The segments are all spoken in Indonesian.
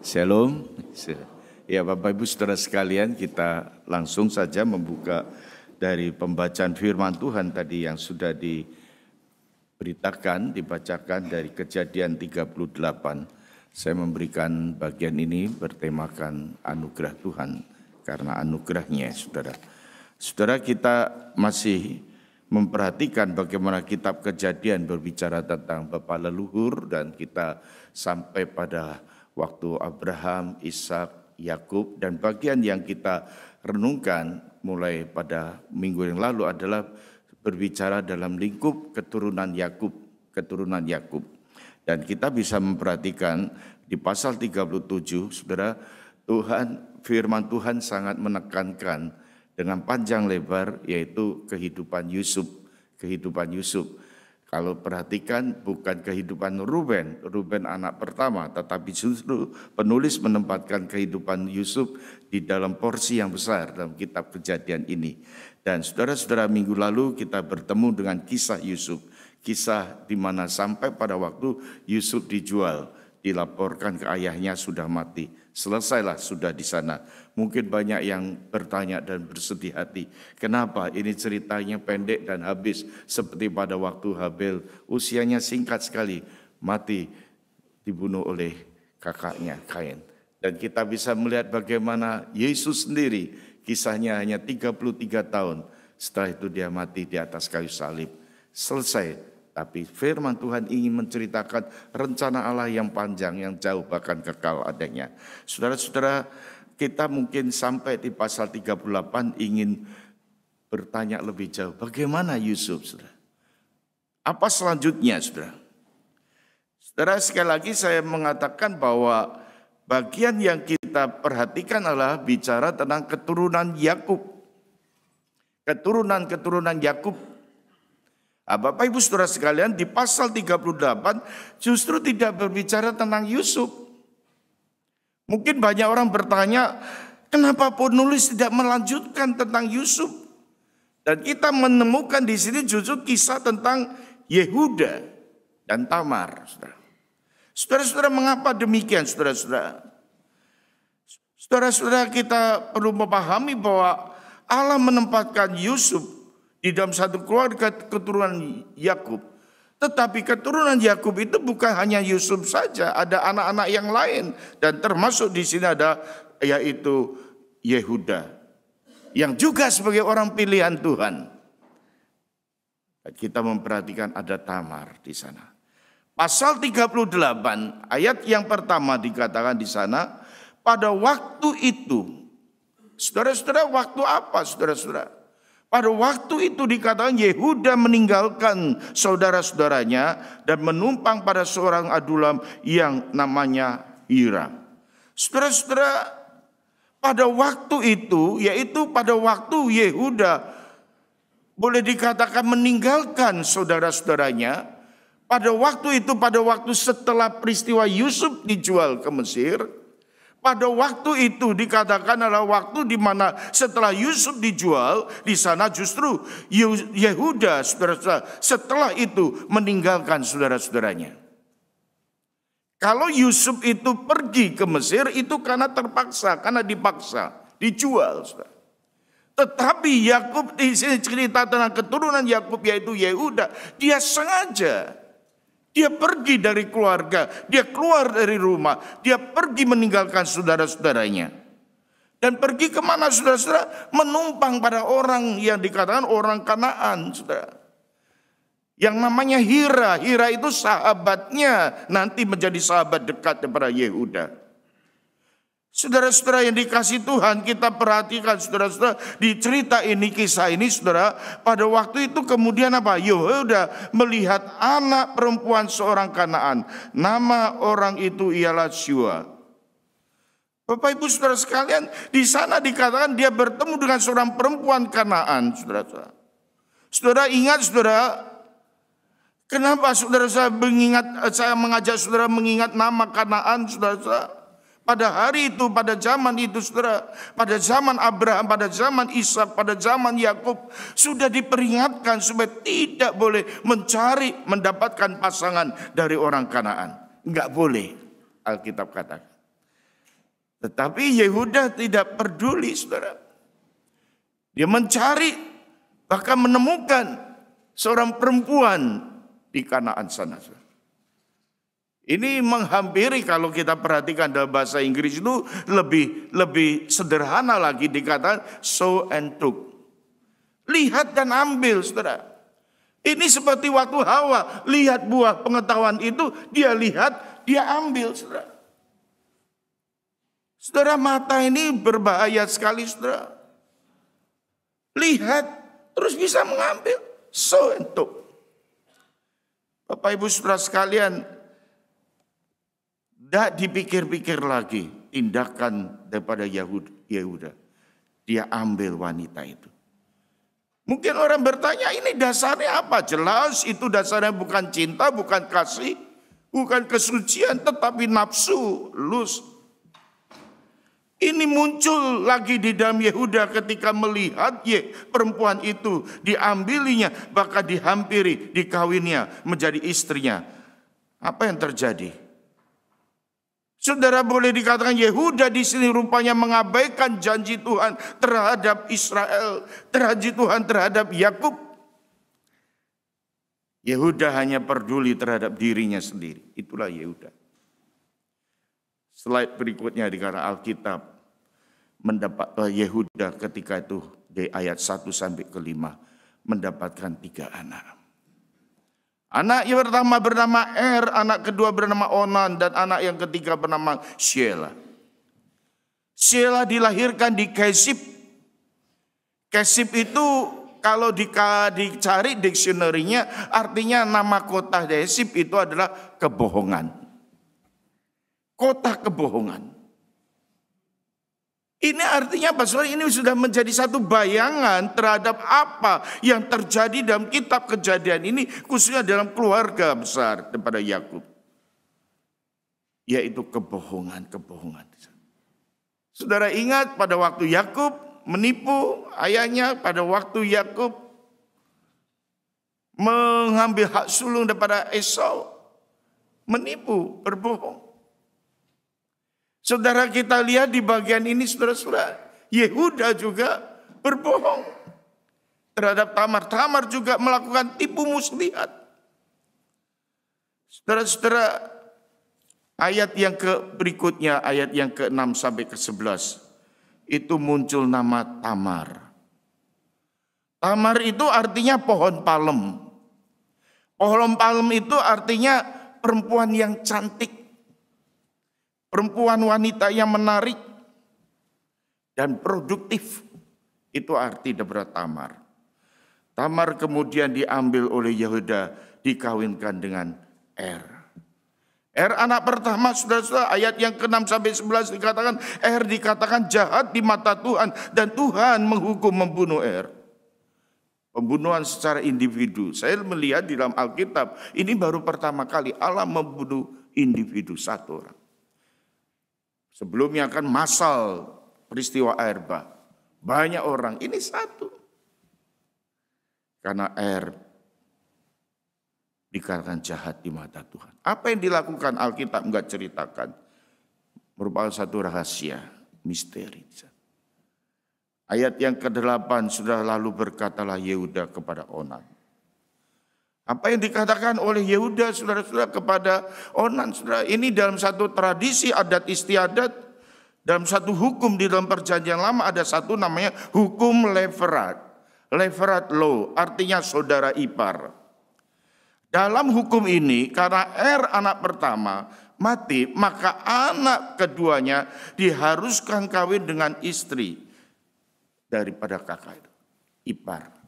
Shalom. Ya Bapak Ibu Saudara sekalian kita langsung saja membuka dari pembacaan firman Tuhan tadi yang sudah diberitakan, dibacakan dari kejadian 38. Saya memberikan bagian ini bertemakan anugerah Tuhan karena anugerahnya saudara. Saudara kita masih memperhatikan bagaimana kitab kejadian berbicara tentang Bapak leluhur dan kita sampai pada waktu Abraham, Ishak, Yakub dan bagian yang kita renungkan mulai pada minggu yang lalu adalah berbicara dalam lingkup keturunan Yakub, keturunan Yakub. Dan kita bisa memperhatikan di pasal 37 Saudara Tuhan firman Tuhan sangat menekankan dengan panjang lebar yaitu kehidupan Yusuf, kehidupan Yusuf kalau perhatikan bukan kehidupan Ruben, Ruben anak pertama, tetapi justru penulis menempatkan kehidupan Yusuf di dalam porsi yang besar dalam kitab kejadian ini. Dan saudara-saudara minggu lalu kita bertemu dengan kisah Yusuf. Kisah di mana sampai pada waktu Yusuf dijual, dilaporkan ke ayahnya sudah mati. Selesailah sudah di sana. Mungkin banyak yang bertanya dan bersedih hati. Kenapa ini ceritanya pendek dan habis seperti pada waktu Habel. Usianya singkat sekali. Mati dibunuh oleh kakaknya Kain. Dan kita bisa melihat bagaimana Yesus sendiri kisahnya hanya 33 tahun. Setelah itu dia mati di atas kayu salib. Selesai tapi firman Tuhan ingin menceritakan rencana Allah yang panjang, yang jauh bahkan kekal adanya. Saudara-saudara, kita mungkin sampai di pasal 38 ingin bertanya lebih jauh. Bagaimana Yusuf, saudara? Apa selanjutnya, saudara? Saudara, sekali lagi saya mengatakan bahwa bagian yang kita perhatikan adalah bicara tentang keturunan Yakub. Keturunan-keturunan Yakub Ah, Bapak Ibu Saudara sekalian di pasal 38 justru tidak berbicara tentang Yusuf. Mungkin banyak orang bertanya, kenapa penulis tidak melanjutkan tentang Yusuf? Dan kita menemukan di sini justru kisah tentang Yehuda dan Tamar. Saudara-saudara, mengapa demikian saudara-saudara? Saudara-saudara kita perlu memahami bahwa Allah menempatkan Yusuf di dalam satu keluarga keturunan Yakub. Tetapi keturunan Yakub itu bukan hanya Yusuf saja, ada anak-anak yang lain dan termasuk di sini ada yaitu Yehuda yang juga sebagai orang pilihan Tuhan. Kita memperhatikan ada Tamar di sana. Pasal 38 ayat yang pertama dikatakan di sana pada waktu itu. Saudara-saudara waktu apa saudara-saudara? Pada waktu itu dikatakan Yehuda meninggalkan saudara-saudaranya dan menumpang pada seorang adulam yang namanya Ira. Saudara-saudara, pada waktu itu, yaitu pada waktu Yehuda boleh dikatakan meninggalkan saudara-saudaranya, pada waktu itu, pada waktu setelah peristiwa Yusuf dijual ke Mesir, pada waktu itu dikatakan adalah waktu di mana setelah Yusuf dijual, di sana justru Yehuda saudara-saudara setelah itu meninggalkan saudara-saudaranya. Kalau Yusuf itu pergi ke Mesir itu karena terpaksa, karena dipaksa, dijual. Saudara. Tetapi Yakub di sini cerita tentang keturunan Yakub yaitu Yehuda, dia sengaja dia pergi dari keluarga, dia keluar dari rumah, dia pergi meninggalkan saudara-saudaranya. Dan pergi kemana saudara-saudara? Menumpang pada orang yang dikatakan orang kanaan saudara. Yang namanya Hira, Hira itu sahabatnya nanti menjadi sahabat dekat kepada Yehuda. Saudara-saudara yang dikasih Tuhan, kita perhatikan saudara-saudara di cerita ini, kisah ini saudara, pada waktu itu kemudian apa? Yehuda melihat anak perempuan seorang kanaan. Nama orang itu ialah Syua. Bapak ibu saudara sekalian, di sana dikatakan dia bertemu dengan seorang perempuan kanaan, saudara-saudara. Saudara ingat saudara, kenapa saudara saya mengingat, eh, saya mengajak saudara mengingat nama kanaan, saudara-saudara? Pada hari itu, pada zaman itu saudara, pada zaman Abraham, pada zaman Ishak, pada zaman Yakub sudah diperingatkan supaya tidak boleh mencari mendapatkan pasangan dari orang Kanaan. Enggak boleh, Alkitab katakan. Tetapi Yehuda tidak peduli saudara. Dia mencari bahkan menemukan seorang perempuan di Kanaan sana. Saudara. Ini menghampiri kalau kita perhatikan dalam bahasa Inggris itu lebih lebih sederhana lagi dikatakan so and took. Lihat dan ambil, saudara. Ini seperti waktu Hawa lihat buah pengetahuan itu, dia lihat, dia ambil, saudara. Saudara mata ini berbahaya sekali, saudara. Lihat, terus bisa mengambil, so and took. Bapak Ibu Saudara sekalian, tidak dipikir-pikir lagi tindakan daripada Yehuda. Dia ambil wanita itu. Mungkin orang bertanya ini dasarnya apa? Jelas itu dasarnya bukan cinta, bukan kasih, bukan kesucian tetapi nafsu, Lus, Ini muncul lagi di dalam Yehuda ketika melihat ye, perempuan itu diambilinya, bahkan dihampiri, dikawinnya menjadi istrinya. Apa yang terjadi? Saudara boleh dikatakan Yehuda di sini rupanya mengabaikan janji Tuhan terhadap Israel, terhadap Tuhan terhadap Yakub. Yehuda hanya peduli terhadap dirinya sendiri. Itulah Yehuda. Slide berikutnya di dikatakan Alkitab mendapat Yehuda ketika itu di ayat 1 sampai ke 5 mendapatkan tiga anak. Anak yang pertama bernama Er, anak kedua bernama Onan, dan anak yang ketiga bernama Sheila. Sheila dilahirkan di Kesib. Kesib itu kalau dicari dictionary-nya artinya nama kota Kesib itu adalah kebohongan. Kota kebohongan. Ini artinya apa? Saudara ini sudah menjadi satu bayangan terhadap apa yang terjadi dalam kitab kejadian ini khususnya dalam keluarga besar kepada Yakub. Yaitu kebohongan-kebohongan. Saudara ingat pada waktu Yakub menipu ayahnya, pada waktu Yakub mengambil hak sulung daripada Esau, menipu, berbohong. Saudara kita lihat di bagian ini saudara-saudara, Yehuda juga berbohong terhadap Tamar. Tamar juga melakukan tipu muslihat. Saudara-saudara, ayat yang ke berikutnya, ayat yang ke-6 sampai ke-11, itu muncul nama Tamar. Tamar itu artinya pohon palem. Pohon palem itu artinya perempuan yang cantik perempuan wanita yang menarik dan produktif. Itu arti Deborah Tamar. Tamar kemudian diambil oleh Yehuda, dikawinkan dengan Er. Er anak pertama Sudah-sudah ayat yang ke-6 sampai 11 dikatakan Er dikatakan jahat di mata Tuhan dan Tuhan menghukum membunuh Er. Pembunuhan secara individu. Saya melihat di dalam Alkitab ini baru pertama kali Allah membunuh individu satu orang. Sebelumnya kan masal peristiwa air bah. Banyak orang, ini satu. Karena air dikarenakan jahat di mata Tuhan. Apa yang dilakukan Alkitab enggak ceritakan. Merupakan satu rahasia, misteri. Ayat yang ke-8, sudah lalu berkatalah Yehuda kepada Onan apa yang dikatakan oleh Yehuda saudara-saudara kepada Onan saudara ini dalam satu tradisi adat istiadat dalam satu hukum di dalam perjanjian lama ada satu namanya hukum leverat. Leverat law artinya saudara ipar. Dalam hukum ini karena R anak pertama mati maka anak keduanya diharuskan kawin dengan istri daripada kakak itu, ipar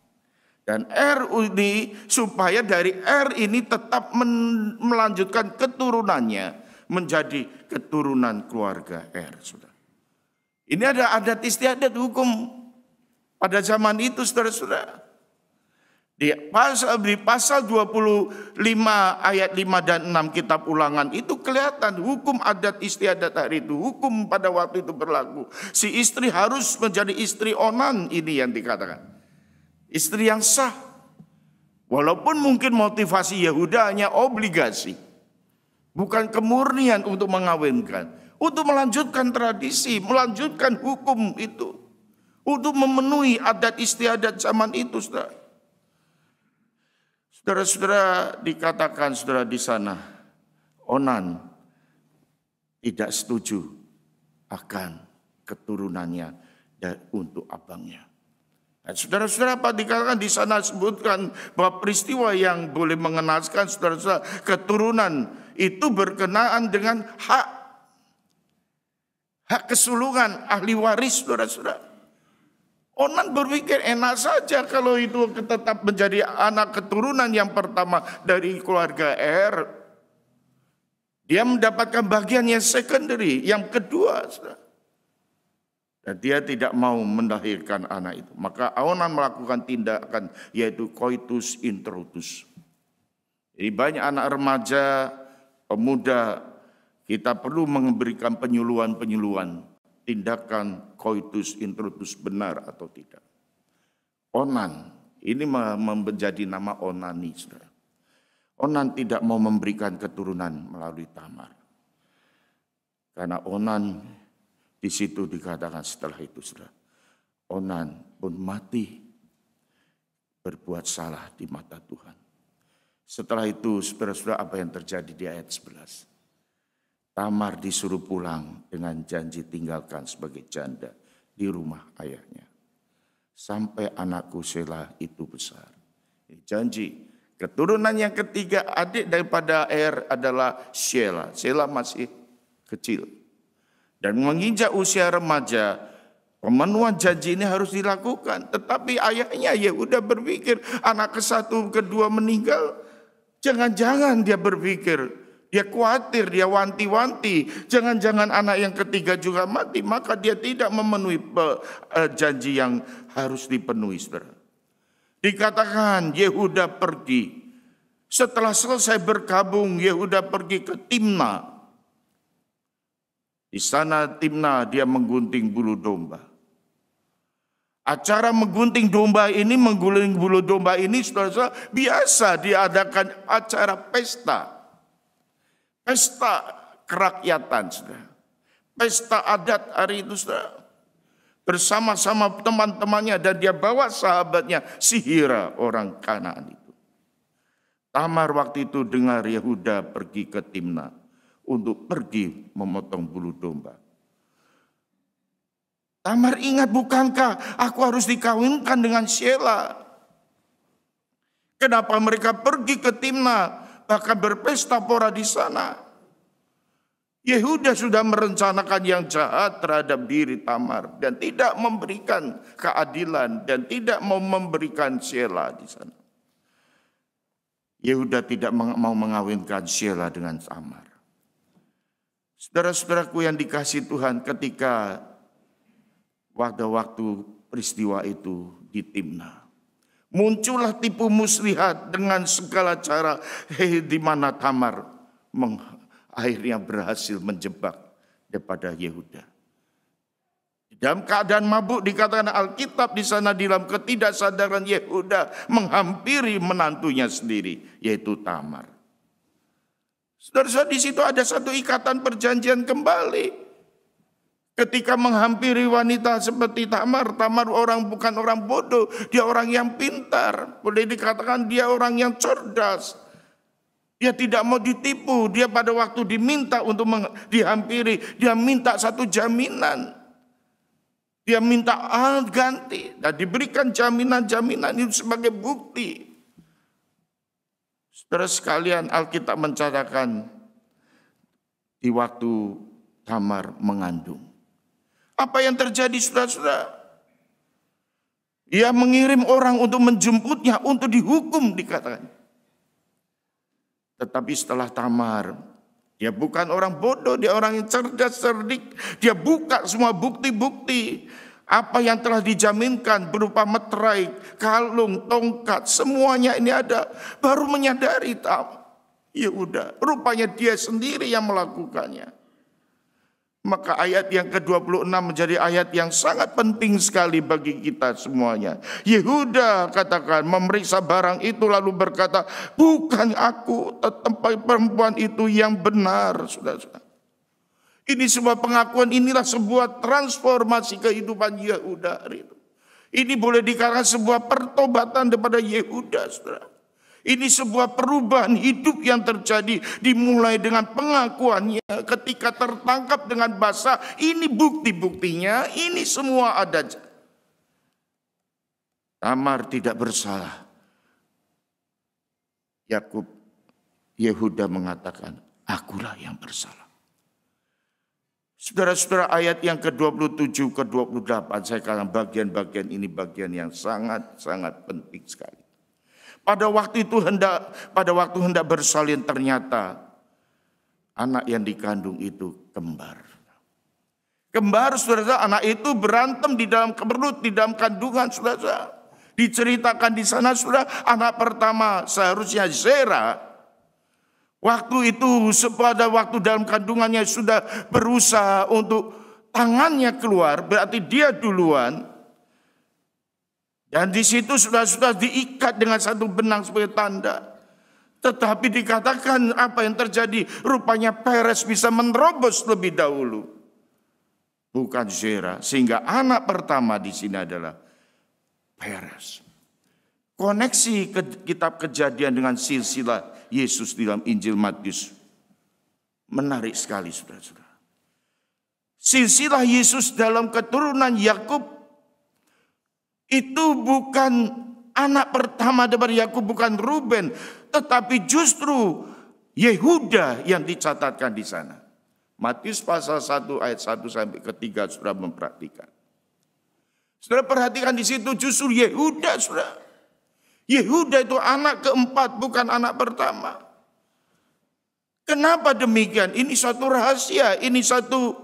dan R ini supaya dari R ini tetap men, melanjutkan keturunannya menjadi keturunan keluarga R sudah. Ini ada adat istiadat hukum pada zaman itu saudara-saudara. Di pasal, di pasal 25 ayat 5 dan 6 kitab ulangan itu kelihatan hukum adat istiadat hari itu. Hukum pada waktu itu berlaku. Si istri harus menjadi istri onan ini yang dikatakan. Istri yang sah. Walaupun mungkin motivasi Yehuda hanya obligasi. Bukan kemurnian untuk mengawinkan. Untuk melanjutkan tradisi, melanjutkan hukum itu. Untuk memenuhi adat istiadat zaman itu, saudara. saudara dikatakan saudara di sana, Onan tidak setuju akan keturunannya dan untuk abangnya. Nah, saudara-saudara, apa dikatakan di sana sebutkan bahwa peristiwa yang boleh mengenaskan saudara-saudara keturunan itu berkenaan dengan hak hak kesulungan ahli waris saudara-saudara. Onan berpikir enak saja kalau itu tetap menjadi anak keturunan yang pertama dari keluarga R, Dia mendapatkan bagian yang secondary, yang kedua. Saudara dan dia tidak mau mendahirkan anak itu. Maka Aonan melakukan tindakan yaitu coitus introtus. Jadi banyak anak remaja, pemuda, kita perlu memberikan penyuluhan-penyuluhan tindakan coitus introtus benar atau tidak. Onan, ini menjadi nama onani. Onan tidak mau memberikan keturunan melalui Tamar. Karena Onan di situ dikatakan setelah itu sudah Onan pun mati berbuat salah di mata Tuhan. Setelah itu saudara-saudara apa yang terjadi di ayat 11. Tamar disuruh pulang dengan janji tinggalkan sebagai janda di rumah ayahnya. Sampai anakku Sela itu besar. janji Keturunan yang ketiga adik daripada Er adalah Sheila. Sheila masih kecil dan menginjak usia remaja, pemenuhan janji ini harus dilakukan. Tetapi ayahnya Yehuda ya berpikir anak ke satu kedua meninggal, jangan-jangan dia berpikir dia khawatir, dia wanti-wanti. Jangan-jangan anak yang ketiga juga mati. Maka dia tidak memenuhi eh, janji yang harus dipenuhi. Dikatakan Yehuda pergi. Setelah selesai berkabung, Yehuda pergi ke Timna di sana Timna dia menggunting bulu domba. Acara menggunting domba ini, menggunting bulu domba ini, saudara biasa diadakan acara pesta. Pesta kerakyatan, sudah, Pesta adat hari itu, sudah Bersama-sama teman-temannya dan dia bawa sahabatnya, sihira orang Kanan itu. Tamar waktu itu dengar Yehuda pergi ke Timna untuk pergi memotong bulu domba. Tamar ingat bukankah aku harus dikawinkan dengan Sheila? Kenapa mereka pergi ke Timna bahkan berpesta pora di sana? Yehuda sudah merencanakan yang jahat terhadap diri Tamar dan tidak memberikan keadilan dan tidak mau memberikan Sheila di sana. Yehuda tidak mau mengawinkan Sheila dengan Tamar. Saudara-saudaraku yang dikasih Tuhan ketika pada waktu peristiwa itu di Timna. Muncullah tipu muslihat dengan segala cara hei, di mana Tamar meng, akhirnya berhasil menjebak daripada Yehuda. Dalam keadaan mabuk dikatakan Alkitab di sana di dalam ketidaksadaran Yehuda menghampiri menantunya sendiri yaitu Tamar. Saudara-saudara di situ ada satu ikatan perjanjian kembali. Ketika menghampiri wanita seperti Tamar, Tamar orang bukan orang bodoh, dia orang yang pintar. Boleh dikatakan dia orang yang cerdas. Dia tidak mau ditipu. Dia pada waktu diminta untuk dihampiri, dia minta satu jaminan. Dia minta ah, ganti dan diberikan jaminan-jaminan itu sebagai bukti Terus sekalian Alkitab mencatatkan di waktu Tamar mengandung. Apa yang terjadi saudara-saudara? Ia mengirim orang untuk menjemputnya, untuk dihukum dikatakan. Tetapi setelah Tamar, dia bukan orang bodoh, dia orang yang cerdas, cerdik. Dia buka semua bukti-bukti. Apa yang telah dijaminkan berupa meterai, kalung, tongkat, semuanya ini ada. Baru menyadari tahu. Ya udah, rupanya dia sendiri yang melakukannya. Maka ayat yang ke-26 menjadi ayat yang sangat penting sekali bagi kita semuanya. Yehuda katakan memeriksa barang itu lalu berkata, bukan aku tetapi perempuan itu yang benar. Sudah, sudah. Ini sebuah pengakuan, inilah sebuah transformasi kehidupan Yehuda Ini boleh dikatakan sebuah pertobatan kepada Yehuda, Ini sebuah perubahan hidup yang terjadi dimulai dengan pengakuannya ketika tertangkap dengan basah. Ini bukti-buktinya, ini semua ada. Tamar tidak bersalah. Yakub Yehuda mengatakan, akulah yang bersalah. Saudara-saudara ayat yang ke-27 ke-28 saya katakan bagian-bagian ini bagian yang sangat-sangat penting sekali. Pada waktu itu hendak pada waktu hendak bersalin ternyata anak yang dikandung itu kembar. Kembar saudara anak itu berantem di dalam keberut di dalam kandungan saudara. Diceritakan di sana saudara anak pertama seharusnya Zera Waktu itu pada waktu dalam kandungannya sudah berusaha untuk tangannya keluar, berarti dia duluan. Dan di situ sudah-sudah diikat dengan satu benang sebagai tanda. Tetapi dikatakan apa yang terjadi, rupanya Peres bisa menerobos lebih dahulu. Bukan Zera, sehingga anak pertama di sini adalah Peres. Koneksi ke kitab kejadian dengan silsilah Yesus di dalam Injil Matius. Menarik sekali saudara-saudara. Silsilah Yesus dalam keturunan Yakub itu bukan anak pertama dari Yakub bukan Ruben, tetapi justru Yehuda yang dicatatkan di sana. Matius pasal 1 ayat 1 sampai ketiga sudah memperhatikan. Sudah perhatikan di situ justru Yehuda sudah Yehuda itu anak keempat bukan anak pertama. Kenapa demikian? Ini satu rahasia, ini satu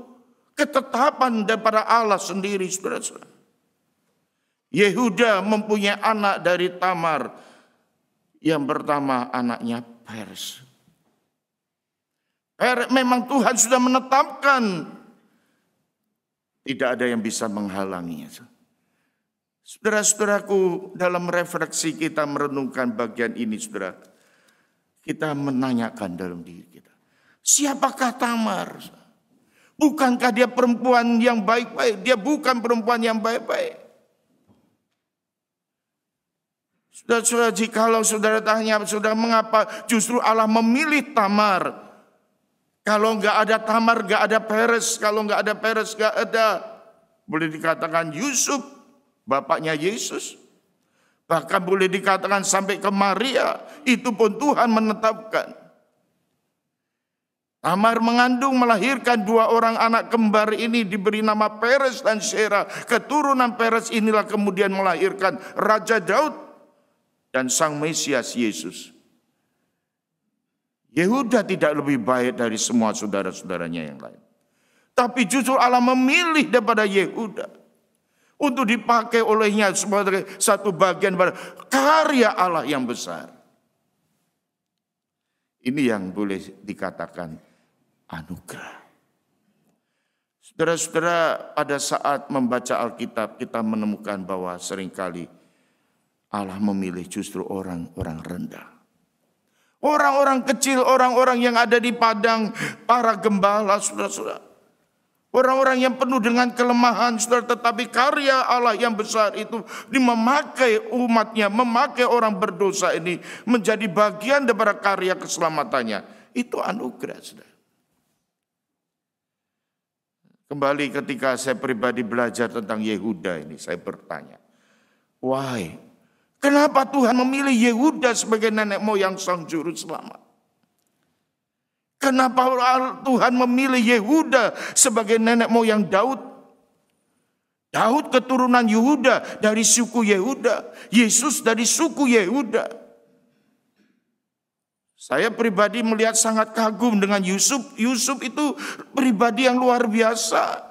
ketetapan daripada Allah sendiri, saudara-saudara. Yehuda mempunyai anak dari Tamar. Yang pertama anaknya Pers. Pers memang Tuhan sudah menetapkan tidak ada yang bisa menghalanginya. Saudara-saudaraku, dalam refleksi kita merenungkan bagian ini, saudara, kita menanyakan dalam diri kita, siapakah Tamar? Bukankah dia perempuan yang baik-baik? Dia bukan perempuan yang baik-baik. Saudara-saudara, jikalau saudara tanya, saudara mengapa justru Allah memilih Tamar? Kalau nggak ada Tamar, nggak ada Peres. Kalau nggak ada Peres, nggak ada. Boleh dikatakan Yusuf bapaknya Yesus. Bahkan boleh dikatakan sampai ke Maria, itu pun Tuhan menetapkan. Tamar mengandung melahirkan dua orang anak kembar ini diberi nama Peres dan Sera. Keturunan Peres inilah kemudian melahirkan Raja Daud dan Sang Mesias Yesus. Yehuda tidak lebih baik dari semua saudara-saudaranya yang lain. Tapi justru Allah memilih daripada Yehuda untuk dipakai olehnya sebagai satu bagian pada karya Allah yang besar. Ini yang boleh dikatakan anugerah. Saudara-saudara, pada saat membaca Alkitab kita menemukan bahwa seringkali Allah memilih justru orang-orang rendah. Orang-orang kecil, orang-orang yang ada di padang para gembala, saudara-saudara. Orang-orang yang penuh dengan kelemahan, saudara, tetapi karya Allah yang besar itu memakai umatnya, memakai orang berdosa ini menjadi bagian daripada karya keselamatannya. Itu anugerah, saudara. Kembali ketika saya pribadi belajar tentang Yehuda ini, saya bertanya, why? Kenapa Tuhan memilih Yehuda sebagai nenek moyang sang juru selamat? Kenapa Tuhan memilih Yehuda sebagai nenek moyang Daud? Daud keturunan Yehuda dari suku Yehuda, Yesus dari suku Yehuda. Saya pribadi melihat sangat kagum dengan Yusuf. Yusuf itu pribadi yang luar biasa.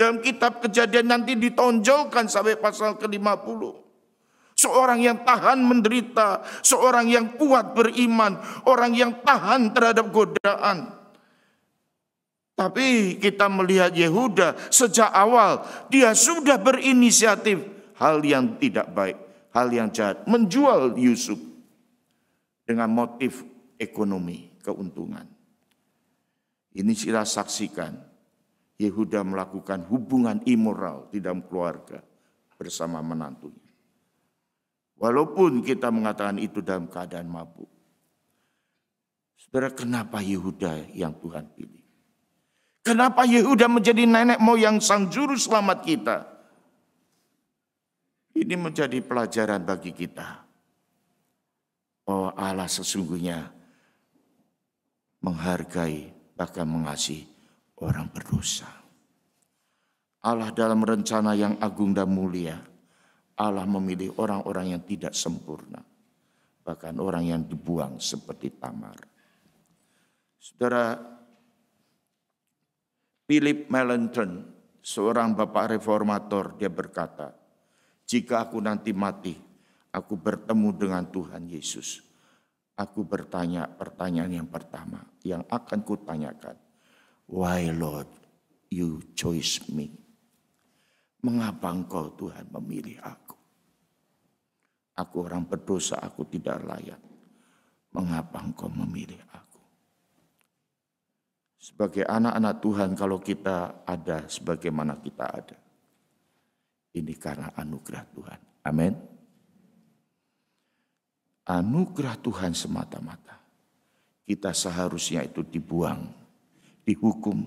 Dalam kitab kejadian nanti ditonjolkan sampai pasal ke-50 seorang yang tahan menderita, seorang yang kuat beriman, orang yang tahan terhadap godaan. Tapi kita melihat Yehuda sejak awal dia sudah berinisiatif hal yang tidak baik, hal yang jahat, menjual Yusuf dengan motif ekonomi, keuntungan. Ini kita saksikan Yehuda melakukan hubungan imoral di dalam keluarga bersama menantunya. Walaupun kita mengatakan itu dalam keadaan mabuk. Saudara, kenapa Yehuda yang Tuhan pilih? Kenapa Yehuda menjadi nenek moyang sang juru selamat kita? Ini menjadi pelajaran bagi kita. bahwa Allah sesungguhnya menghargai bahkan mengasihi orang berdosa. Allah dalam rencana yang agung dan mulia Allah memilih orang-orang yang tidak sempurna. Bahkan orang yang dibuang seperti Tamar. Saudara, Philip Melanchthon, seorang bapak reformator, dia berkata, jika aku nanti mati, aku bertemu dengan Tuhan Yesus. Aku bertanya pertanyaan yang pertama, yang akan kutanyakan. Why Lord, you choose me? Mengapa engkau Tuhan memilih aku? Aku orang berdosa, aku tidak layak. Mengapa engkau memilih aku? Sebagai anak-anak Tuhan kalau kita ada sebagaimana kita ada. Ini karena anugerah Tuhan. Amin. Anugerah Tuhan semata-mata. Kita seharusnya itu dibuang, dihukum.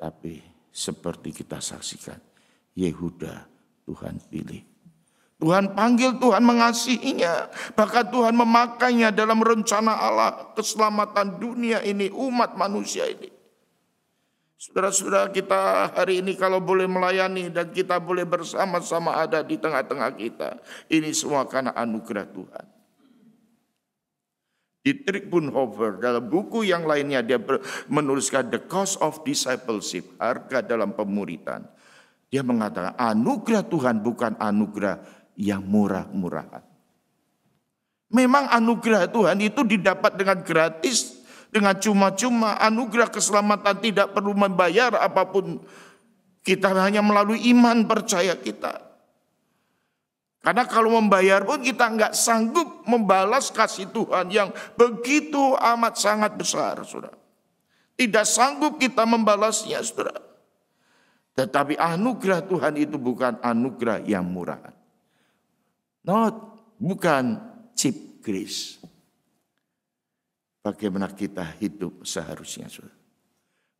Tapi seperti kita saksikan. Yehuda Tuhan pilih. Tuhan panggil, Tuhan mengasihinya. Bahkan Tuhan memakainya dalam rencana Allah keselamatan dunia ini, umat manusia ini. Saudara-saudara kita hari ini kalau boleh melayani dan kita boleh bersama-sama ada di tengah-tengah kita. Ini semua karena anugerah Tuhan. Di Dietrich Bonhoeffer dalam buku yang lainnya dia menuliskan The Cost of Discipleship, harga dalam pemuritan. Dia mengatakan anugerah Tuhan bukan anugerah yang murah-murahan. Memang anugerah Tuhan itu didapat dengan gratis, dengan cuma-cuma anugerah keselamatan tidak perlu membayar apapun. Kita hanya melalui iman percaya kita. Karena kalau membayar pun kita nggak sanggup membalas kasih Tuhan yang begitu amat sangat besar, saudara. Tidak sanggup kita membalasnya, saudara. Tetapi anugerah Tuhan itu bukan anugerah yang murah. Not, bukan chip grace. Bagaimana kita hidup seharusnya, saudara.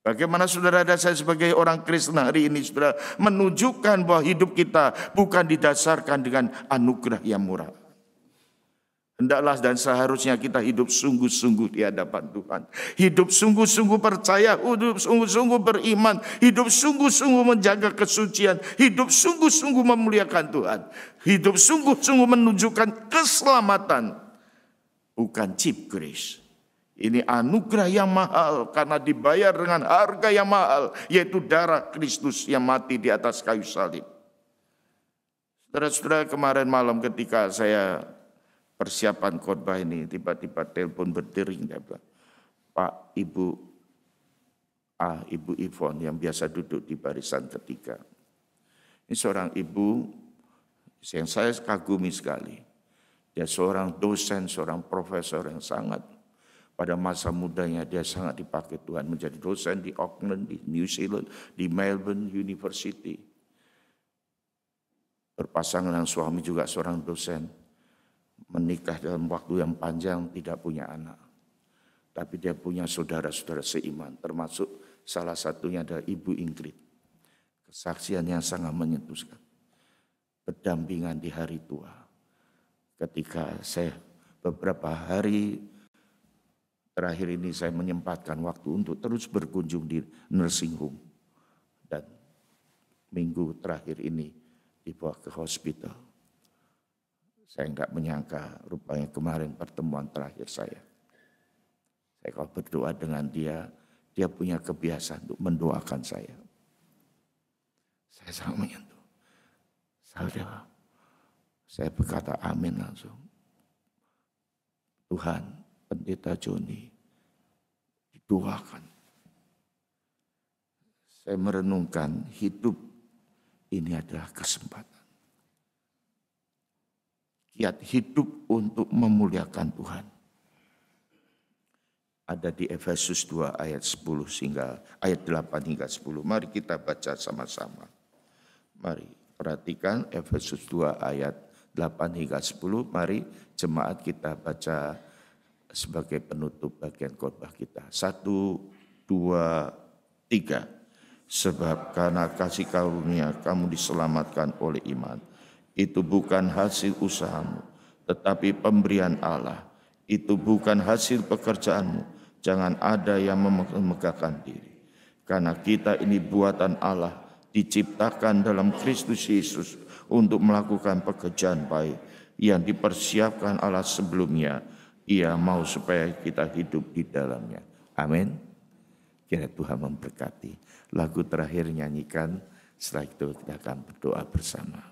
Bagaimana saudara dan saya sebagai orang Kristen hari ini saudara menunjukkan bahwa hidup kita bukan didasarkan dengan anugerah yang murah. Hendaklah dan seharusnya kita hidup sungguh-sungguh di hadapan Tuhan. Hidup sungguh-sungguh percaya, hidup sungguh-sungguh beriman, hidup sungguh-sungguh menjaga kesucian, hidup sungguh-sungguh memuliakan Tuhan. Hidup sungguh-sungguh menunjukkan keselamatan, bukan chip grace. Ini anugerah yang mahal karena dibayar dengan harga yang mahal, yaitu darah Kristus yang mati di atas kayu salib. Saudara-saudara kemarin malam ketika saya persiapan khotbah ini, tiba-tiba telepon berdering, dia bilang, Pak, Ibu, ah, Ibu Ivon yang biasa duduk di barisan ketiga. Ini seorang ibu yang saya kagumi sekali. Dia seorang dosen, seorang profesor yang sangat pada masa mudanya dia sangat dipakai Tuhan menjadi dosen di Auckland, di New Zealand, di Melbourne University. Berpasangan dengan suami juga seorang dosen. Menikah dalam waktu yang panjang tidak punya anak. Tapi dia punya saudara-saudara seiman termasuk salah satunya adalah Ibu Ingrid. Kesaksian yang sangat menyentuhkan. Berdampingan di hari tua. Ketika saya beberapa hari Terakhir ini saya menyempatkan waktu untuk terus berkunjung di nursing home. Dan minggu terakhir ini dibawa ke hospital. Saya enggak menyangka rupanya kemarin pertemuan terakhir saya. Saya kalau berdoa dengan dia, dia punya kebiasaan untuk mendoakan saya. Saya sangat menyentuh. Saudara, saya berkata amin langsung. Tuhan, pendeta Joni diduakan. Saya merenungkan hidup ini adalah kesempatan. Kiat hidup untuk memuliakan Tuhan. Ada di Efesus 2 ayat 10 hingga ayat 8 hingga 10. Mari kita baca sama-sama. Mari perhatikan Efesus 2 ayat 8 hingga 10. Mari jemaat kita baca sebagai penutup bagian khotbah kita. Satu, dua, tiga. Sebab karena kasih karunia kamu diselamatkan oleh iman. Itu bukan hasil usahamu, tetapi pemberian Allah. Itu bukan hasil pekerjaanmu. Jangan ada yang memegahkan diri. Karena kita ini buatan Allah, diciptakan dalam Kristus Yesus untuk melakukan pekerjaan baik yang dipersiapkan Allah sebelumnya ia mau supaya kita hidup di dalamnya. Amin. Kira Tuhan memberkati. Lagu terakhir nyanyikan, setelah itu kita akan berdoa bersama.